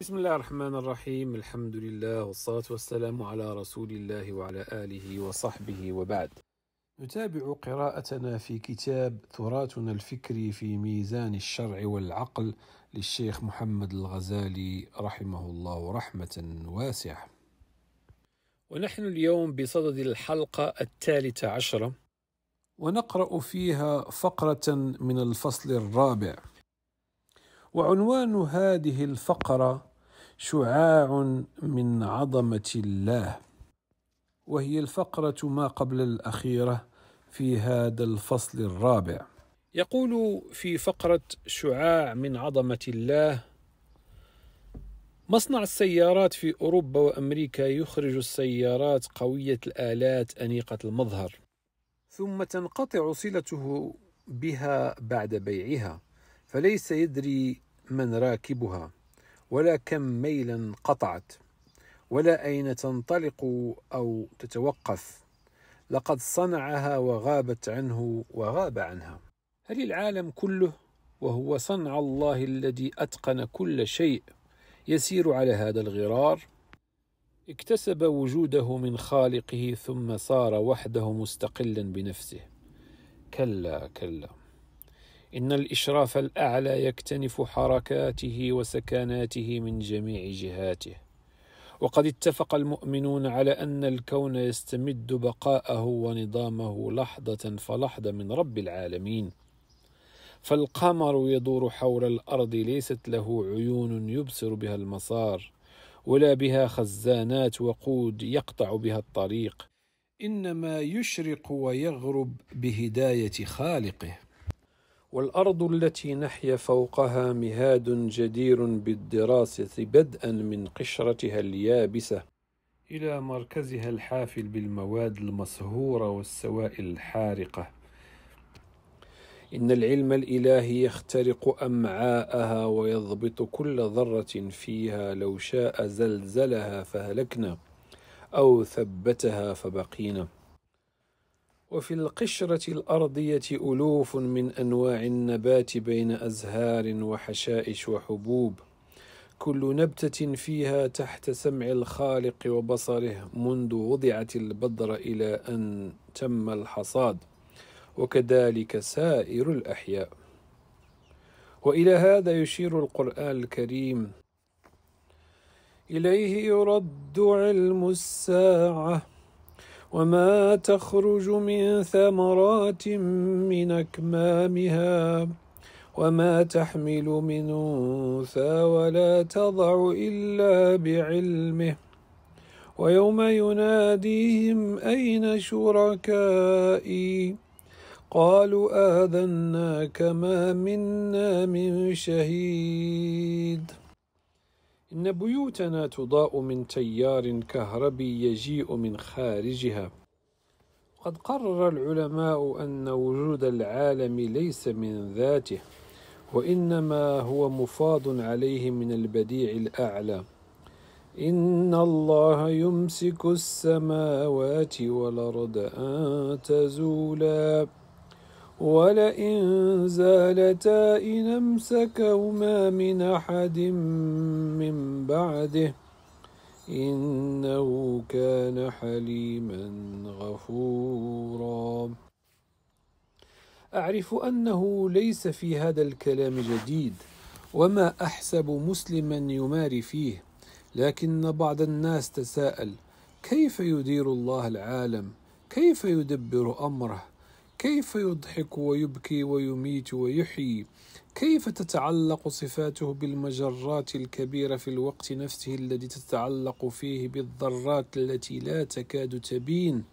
بسم الله الرحمن الرحيم الحمد لله والصلاة والسلام على رسول الله وعلى آله وصحبه وبعد نتابع قراءتنا في كتاب تراثنا الفكري في ميزان الشرع والعقل للشيخ محمد الغزالي رحمه الله رحمة واسعة ونحن اليوم بصدد الحلقة الثالثة عشرة ونقرأ فيها فقرة من الفصل الرابع وعنوان هذه الفقرة شعاع من عظمه الله وهي الفقره ما قبل الاخيره في هذا الفصل الرابع يقول في فقره شعاع من عظمه الله مصنع السيارات في اوروبا وامريكا يخرج السيارات قويه الالات انيقه المظهر ثم تنقطع صلته بها بعد بيعها فليس يدري من راكبها ولا كم ميلا قطعت ولا أين تنطلق أو تتوقف لقد صنعها وغابت عنه وغاب عنها هل العالم كله وهو صنع الله الذي أتقن كل شيء يسير على هذا الغرار اكتسب وجوده من خالقه ثم صار وحده مستقلا بنفسه كلا كلا إن الإشراف الأعلى يكتنف حركاته وسكناته من جميع جهاته وقد اتفق المؤمنون على أن الكون يستمد بقاءه ونظامه لحظة فلحظة من رب العالمين فالقمر يدور حول الأرض ليست له عيون يبصر بها المسار ولا بها خزانات وقود يقطع بها الطريق انما يشرق ويغرب بهدايه خالقه والارض التي نحيا فوقها مهاد جدير بالدراسه بدءا من قشرتها اليابسه الى مركزها الحافل بالمواد المصهوره والسوائل الحارقه ان العلم الالهي يخترق امعاءها ويضبط كل ذره فيها لو شاء زلزلها فهلكنا او ثبتها فبقينا وفي القشرة الأرضية ألوف من أنواع النبات بين أزهار وحشائش وحبوب كل نبتة فيها تحت سمع الخالق وبصره منذ وضعت البذر إلى أن تم الحصاد وكذلك سائر الأحياء وإلى هذا يشير القرآن الكريم إليه يرد علم الساعة وما تخرج من ثمرات من أكمامها وما تحمل من أنثى ولا تضع إلا بعلمه ويوم يناديهم أين شركائي قالوا اذناك ما منا من شهيد إن بيوتنا تضاء من تيار كهربي يجيء من خارجها قد قرر العلماء أن وجود العالم ليس من ذاته وإنما هو مفاض عليه من البديع الأعلى إن الله يمسك السماوات والأرض أن تزولا ولئن زالتا إن أمسكهما من أحد من بعده إنه كان حليما غفورا أعرف أنه ليس في هذا الكلام جديد وما أحسب مسلما يماري فيه لكن بعض الناس تساءل كيف يدير الله العالم كيف يدبر أمره كيف يضحك ويبكي ويميت ويحيي كيف تتعلق صفاته بالمجرات الكبيره في الوقت نفسه الذي تتعلق فيه بالذرات التي لا تكاد تبين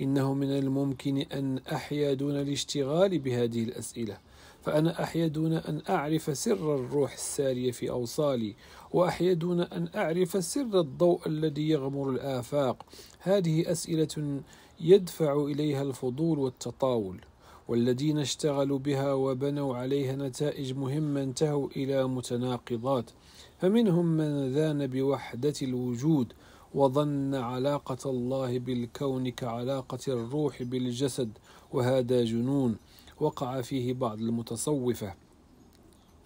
انه من الممكن ان احيا دون الاشتغال بهذه الاسئله فأنا أحيا دون أن أعرف سر الروح السارية في أوصالي وأحيا دون أن أعرف سر الضوء الذي يغمر الآفاق هذه أسئلة يدفع إليها الفضول والتطاول والذين اشتغلوا بها وبنوا عليها نتائج مهمة انتهوا إلى متناقضات فمنهم من ذان بوحدة الوجود وظن علاقة الله بالكون كعلاقة الروح بالجسد وهذا جنون وقع فيه بعض المتصوفة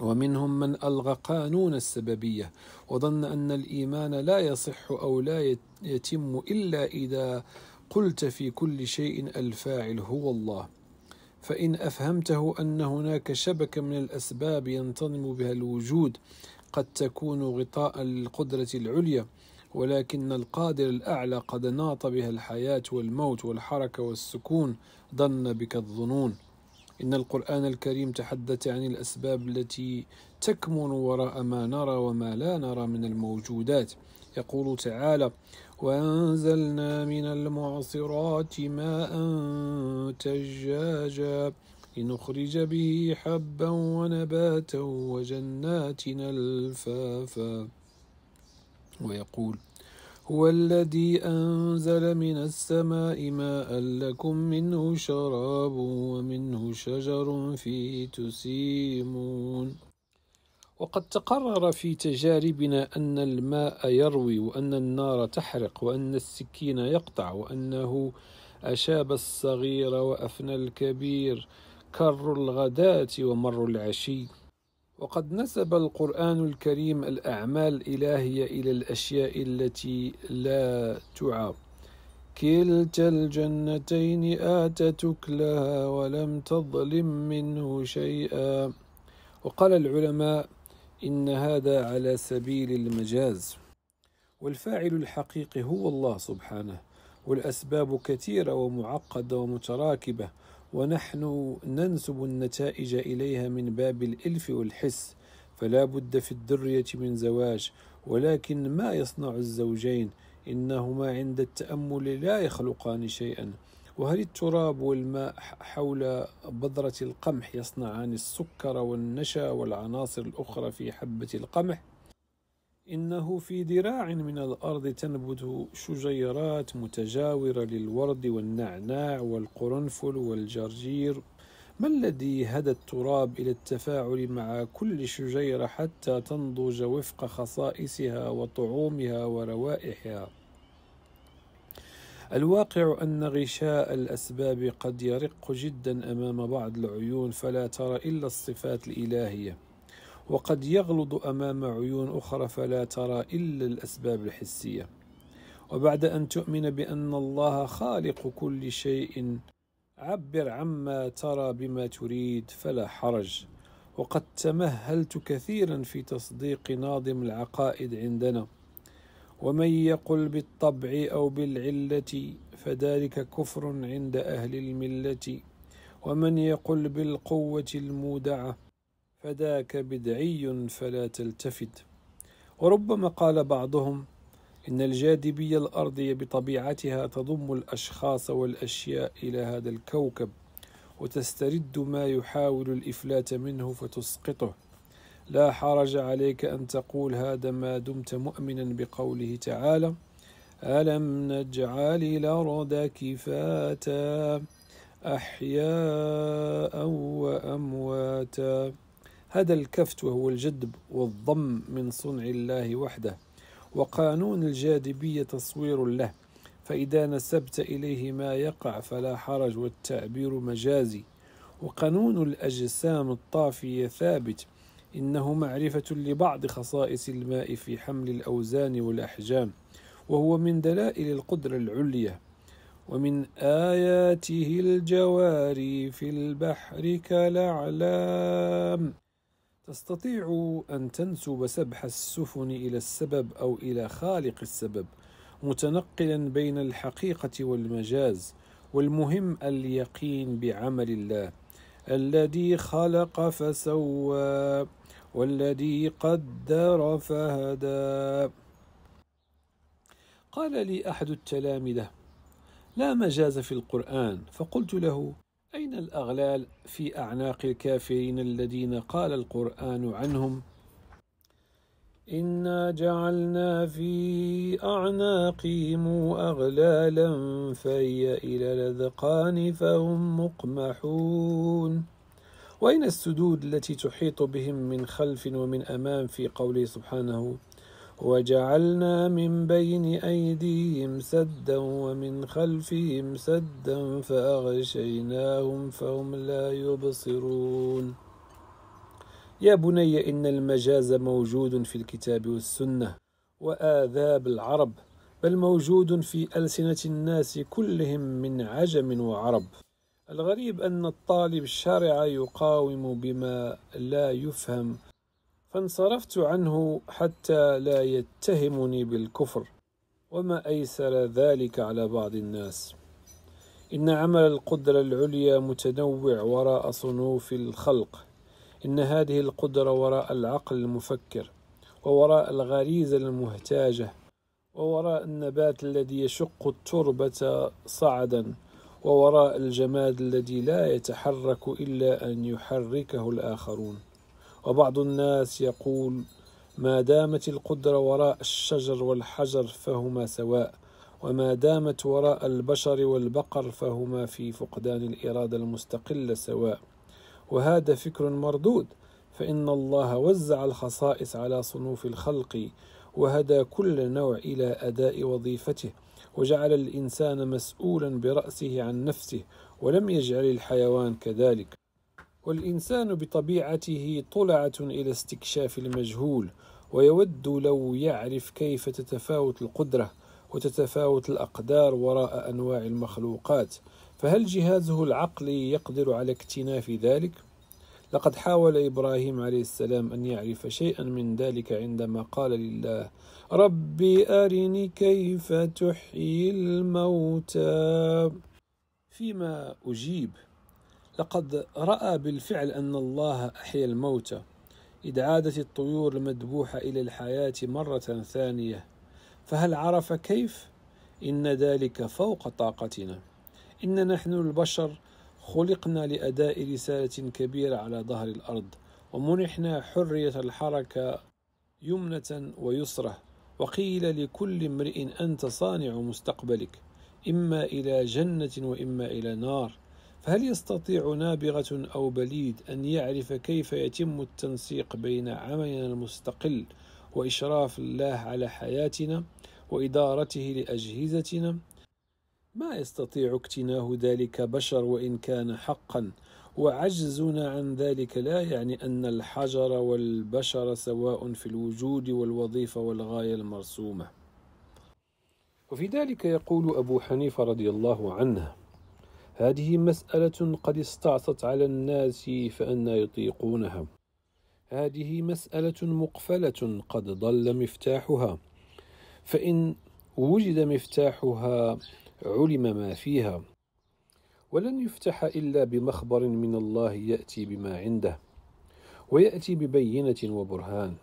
ومنهم من ألغى قانون السببية وظن أن الإيمان لا يصح أو لا يتم إلا إذا قلت في كل شيء الفاعل هو الله فإن أفهمته أن هناك شبكة من الأسباب ينتظم بها الوجود قد تكون غطاء للقدرة العليا ولكن القادر الأعلى قد ناط بها الحياة والموت والحركة والسكون ظن بك الظنون إن القرآن الكريم تحدث عن الأسباب التي تكمن وراء ما نرى وما لا نرى من الموجودات يقول تعالى وأنزلنا من المعصرات ماء تجاجا لنخرج به حبا ونباتا وجناتنا الفافا ويقول هو الذي أنزل من السماء ماء لكم منه شراب ومنه شجر فيه تسيمون وقد تقرر في تجاربنا أن الماء يروي وأن النار تحرق وأن السكين يقطع وأنه أشاب الصغير وأفنى الكبير كر الغداة ومر العشي وقد نسب القرآن الكريم الأعمال الإلهية إلى الأشياء التي لا تعاب كلتا الجنتين آتتك لها ولم تظلم منه شيئا وقال العلماء إن هذا على سبيل المجاز والفاعل الحقيقي هو الله سبحانه والأسباب كثيرة ومعقدة ومتراكبة ونحن ننسب النتائج إليها من باب الإلف والحس فلا بد في الدرية من زواج ولكن ما يصنع الزوجين إنهما عند التأمل لا يخلقان شيئا وهل التراب والماء حول بذرة القمح يصنعان السكر والنشا والعناصر الأخرى في حبة القمح؟ إنه في ذراع من الأرض تنبت شجيرات متجاورة للورد والنعناع والقرنفل والجرجير ما الذي هدى التراب إلى التفاعل مع كل شجيرة حتى تنضج وفق خصائصها وطعومها وروائحها؟ الواقع أن غشاء الأسباب قد يرق جدا أمام بعض العيون فلا ترى إلا الصفات الإلهية وقد يغلظ أمام عيون أخرى فلا ترى إلا الأسباب الحسية وبعد أن تؤمن بأن الله خالق كل شيء عبر عما ترى بما تريد فلا حرج وقد تمهلت كثيرا في تصديق ناظم العقائد عندنا ومن يقل بالطبع أو بالعلة فذلك كفر عند أهل الملة ومن يقل بالقوة المودعة فذاك بدعي فلا تلتفت وربما قال بعضهم إن الجاذبية الأرضية بطبيعتها تضم الأشخاص والأشياء إلى هذا الكوكب وتسترد ما يحاول الإفلات منه فتسقطه لا حرج عليك أن تقول هذا ما دمت مؤمنا بقوله تعالى ألم نجعل الأرض كفاتا أحياء وأمواتا هذا الكفت وهو الجذب والضم من صنع الله وحده وقانون الجاذبية تصوير له فإذا نسبت إليه ما يقع فلا حرج والتعبير مجازي وقانون الأجسام الطافية ثابت إنه معرفة لبعض خصائص الماء في حمل الأوزان والأحجام وهو من دلائل القدرة العليا ومن آياته الجواري في البحر كالأعلام تستطيع أن تنسب سبح السفن إلى السبب أو إلى خالق السبب متنقلا بين الحقيقة والمجاز والمهم اليقين بعمل الله الذي خلق فسوى والذي قدر فهدى قال لي أحد التلامذة لا مجاز في القرآن فقلت له أين الأغلال في أعناق الكافرين الذين قال القرآن عنهم إنا جعلنا في أعناقهم أغلالا فهي إلى الأذقان فهم مقمحون وأين السدود التي تحيط بهم من خلف ومن أمام في قوله سبحانه وجعلنا من بين أيديهم سدا ومن خلفهم سدا فأغشيناهم فهم لا يبصرون يا بني إن المجاز موجود في الكتاب والسنة وآذاب العرب بل موجود في ألسنة الناس كلهم من عجم وعرب الغريب أن الطالب الشارع يقاوم بما لا يفهم فانصرفت عنه حتى لا يتهمني بالكفر وما أيسر ذلك على بعض الناس إن عمل القدرة العليا متنوع وراء صنوف الخلق إن هذه القدرة وراء العقل المفكر ووراء الغريزة المهتاجة ووراء النبات الذي يشق التربة صعدا ووراء الجماد الذي لا يتحرك إلا أن يحركه الآخرون وبعض الناس يقول ما دامت القدرة وراء الشجر والحجر فهما سواء وما دامت وراء البشر والبقر فهما في فقدان الإرادة المستقلة سواء وهذا فكر مردود فإن الله وزع الخصائص على صنوف الخلق وهدى كل نوع إلى أداء وظيفته وجعل الإنسان مسؤولا برأسه عن نفسه ولم يجعل الحيوان كذلك والإنسان بطبيعته طلعة إلى استكشاف المجهول ويود لو يعرف كيف تتفاوت القدرة وتتفاوت الأقدار وراء أنواع المخلوقات فهل جهازه العقلي يقدر على اكتناف ذلك؟ لقد حاول إبراهيم عليه السلام أن يعرف شيئا من ذلك عندما قال لله ربي أرني كيف تحيي الموتى فيما أجيب لقد رأى بالفعل أن الله أحيا الموتى إذ عادت الطيور المذبوحة إلى الحياة مرة ثانية فهل عرف كيف؟ إن ذلك فوق طاقتنا إن نحن البشر خلقنا لأداء رسالة كبيرة على ظهر الأرض ومنحنا حرية الحركة يمنة ويسرة وقيل لكل امرئ أنت صانع مستقبلك إما إلى جنة وإما إلى نار فهل يستطيع نابغة أو بليد أن يعرف كيف يتم التنسيق بين عملنا المستقل وإشراف الله على حياتنا وإدارته لأجهزتنا ما يستطيع اكتناه ذلك بشر وان كان حقا وعجزنا عن ذلك لا يعني ان الحجر والبشر سواء في الوجود والوظيفه والغايه المرسومه وفي ذلك يقول ابو حنيفه رضي الله عنه هذه مساله قد استعصت على الناس فانا يطيقونها هذه مساله مقفله قد ضل مفتاحها فان وجد مفتاحها علم ما فيها ولن يفتح الا بمخبر من الله ياتي بما عنده وياتي ببينه وبرهان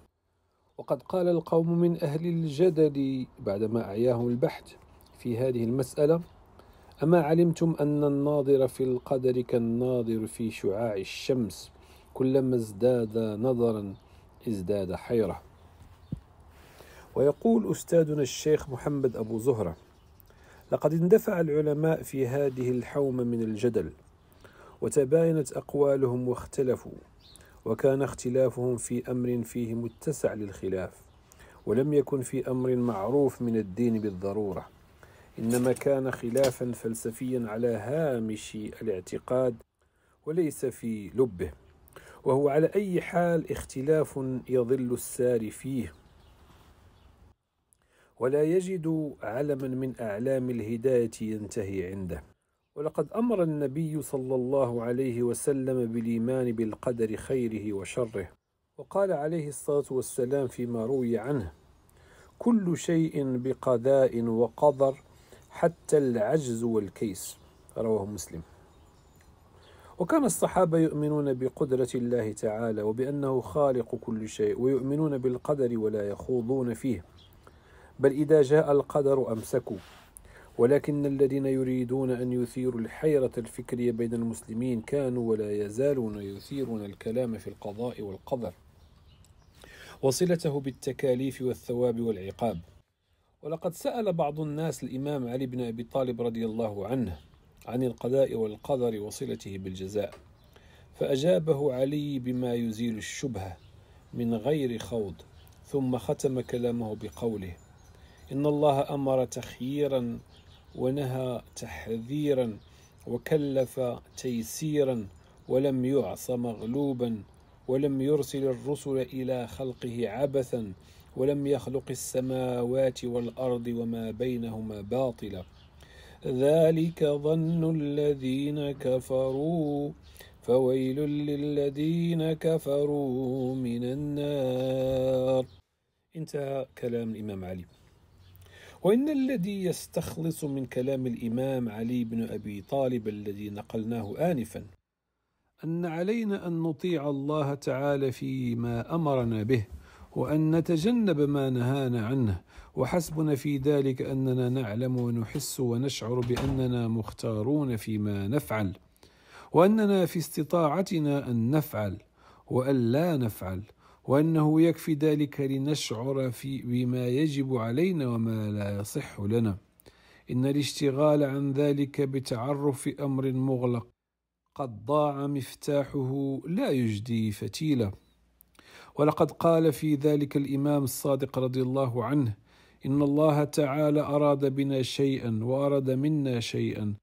وقد قال القوم من اهل الجدل بعدما اعياهم البحث في هذه المساله اما علمتم ان الناظر في القدر كالناظر في شعاع الشمس كلما ازداد نظرا ازداد حيره ويقول استاذنا الشيخ محمد ابو زهره لقد اندفع العلماء في هذه الحومة من الجدل وتباينت أقوالهم واختلفوا وكان اختلافهم في أمر فيه متسع للخلاف ولم يكن في أمر معروف من الدين بالضرورة إنما كان خلافا فلسفيا على هامش الاعتقاد وليس في لبه وهو على أي حال اختلاف يظل السار فيه ولا يجد علما من أعلام الهداية ينتهي عنده ولقد أمر النبي صلى الله عليه وسلم بالإيمان بالقدر خيره وشره وقال عليه الصلاة والسلام فيما روي عنه كل شيء بقضاء وقدر حتى العجز والكيس رواه مسلم وكان الصحابة يؤمنون بقدرة الله تعالى وبأنه خالق كل شيء ويؤمنون بالقدر ولا يخوضون فيه بل إذا جاء القدر أمسكوا ولكن الذين يريدون أن يثيروا الحيرة الفكرية بين المسلمين كانوا ولا يزالون يثيرون الكلام في القضاء والقدر وصلته بالتكاليف والثواب والعقاب ولقد سأل بعض الناس الإمام علي بن أبي طالب رضي الله عنه عن القضاء والقدر وصلته بالجزاء فأجابه علي بما يزيل الشبهة من غير خوض ثم ختم كلامه بقوله إن الله أمر تخييرا ونهى تحذيرا وكلف تيسيرا ولم يعص مغلوبا ولم يرسل الرسل إلى خلقه عبثا ولم يخلق السماوات والأرض وما بينهما باطلا ذلك ظن الذين كفروا فويل للذين كفروا من النار انتهى كلام الإمام علي وإن الذي يستخلص من كلام الإمام علي بن أبي طالب الذي نقلناه آنفا أن علينا أن نطيع الله تعالى فيما أمرنا به وأن نتجنب ما نهانا عنه وحسبنا في ذلك أننا نعلم ونحس ونشعر بأننا مختارون فيما نفعل وأننا في استطاعتنا أن نفعل وأن لا نفعل وأنه يكفي ذلك لنشعر في بما يجب علينا وما لا يصح لنا إن الاشتغال عن ذلك بتعرف أمر مغلق قد ضاع مفتاحه لا يجدي فتيلة ولقد قال في ذلك الإمام الصادق رضي الله عنه إن الله تعالى أراد بنا شيئا وأراد منا شيئا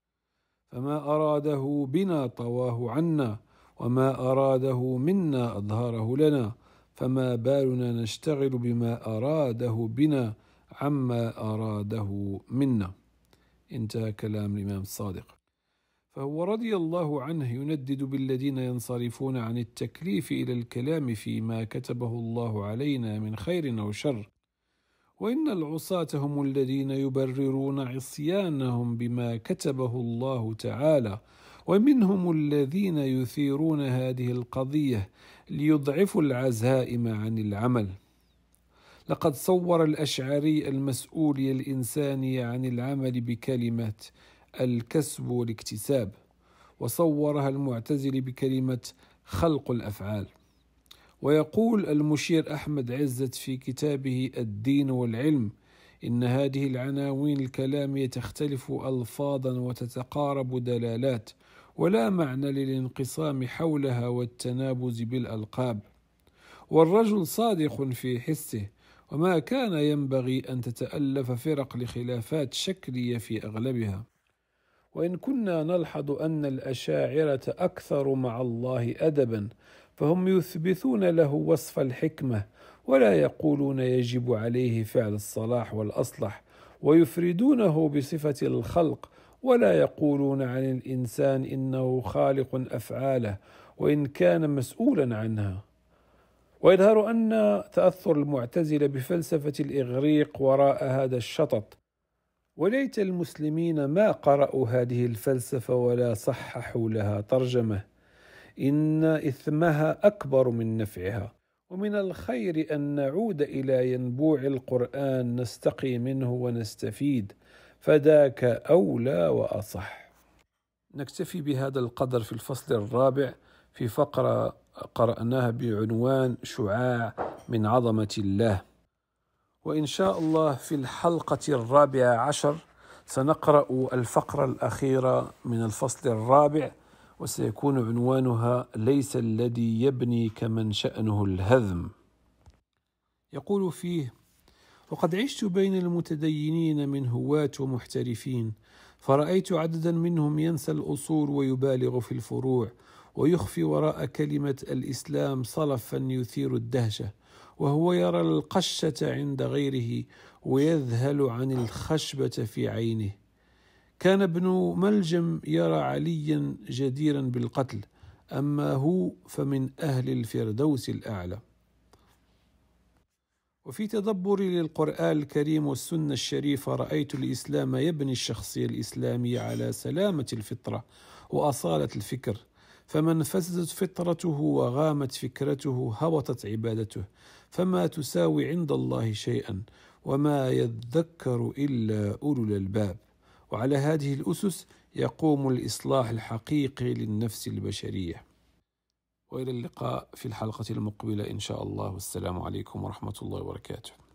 فما أراده بنا طواه عنا وما أراده منا أظهره لنا فما بالنا نشتغل بما أراده بنا عما أراده منا انتهى كلام الإمام الصادق فهو رضي الله عنه يندد بالذين ينصرفون عن التكليف إلى الكلام فيما كتبه الله علينا من خير أو شر وإن العصاة هم الذين يبررون عصيانهم بما كتبه الله تعالى ومنهم الذين يثيرون هذه القضيه ليضعفوا العزائم عن العمل لقد صور الاشعري المسؤوليه الانسانيه عن العمل بكلمه الكسب والاكتساب وصورها المعتزلي بكلمه خلق الافعال ويقول المشير احمد عزت في كتابه الدين والعلم ان هذه العناوين الكلاميه تختلف الفاظا وتتقارب دلالات ولا معنى للانقسام حولها والتنابز بالالقاب والرجل صادق في حسه وما كان ينبغي ان تتالف فرق لخلافات شكليه في اغلبها وان كنا نلحظ ان الاشاعره اكثر مع الله ادبا فهم يثبتون له وصف الحكمه ولا يقولون يجب عليه فعل الصلاح والاصلح ويفردونه بصفه الخلق ولا يقولون عن الانسان انه خالق افعاله وان كان مسؤولا عنها ويظهر ان تاثر المعتزله بفلسفه الاغريق وراء هذا الشطط وليت المسلمين ما قرأوا هذه الفلسفة ولا صححوا لها ترجمة إن إثمها أكبر من نفعها ومن الخير أن نعود إلى ينبوع القرآن نستقي منه ونستفيد فذاك أولى وأصح نكتفي بهذا القدر في الفصل الرابع في فقرة قرأناها بعنوان شعاع من عظمة الله وإن شاء الله في الحلقة الرابعة عشر سنقرأ الفقرة الأخيرة من الفصل الرابع وسيكون عنوانها ليس الذي يبني كمن شأنه الهذم يقول فيه وقد عشت بين المتدينين من هواة ومحترفين فرأيت عددا منهم ينسى الأصول ويبالغ في الفروع ويخفي وراء كلمة الإسلام صلفا يثير الدهشة وهو يرى القشة عند غيره ويذهل عن الخشبة في عينه كان ابن ملجم يرى عليا جديرا بالقتل أما هو فمن أهل الفردوس الأعلى وفي تدبري للقرآن الكريم والسنة الشريفة رأيت الإسلام يبني الشخصية الإسلامية على سلامة الفطرة وأصالة الفكر فمن فسدت فطرته وغامت فكرته هبطت عبادته فما تساوي عند الله شيئا وما يذكر إلا أولو الألباب وعلى هذه الأسس يقوم الإصلاح الحقيقي للنفس البشرية والى اللقاء في الحلقه المقبله ان شاء الله والسلام عليكم ورحمه الله وبركاته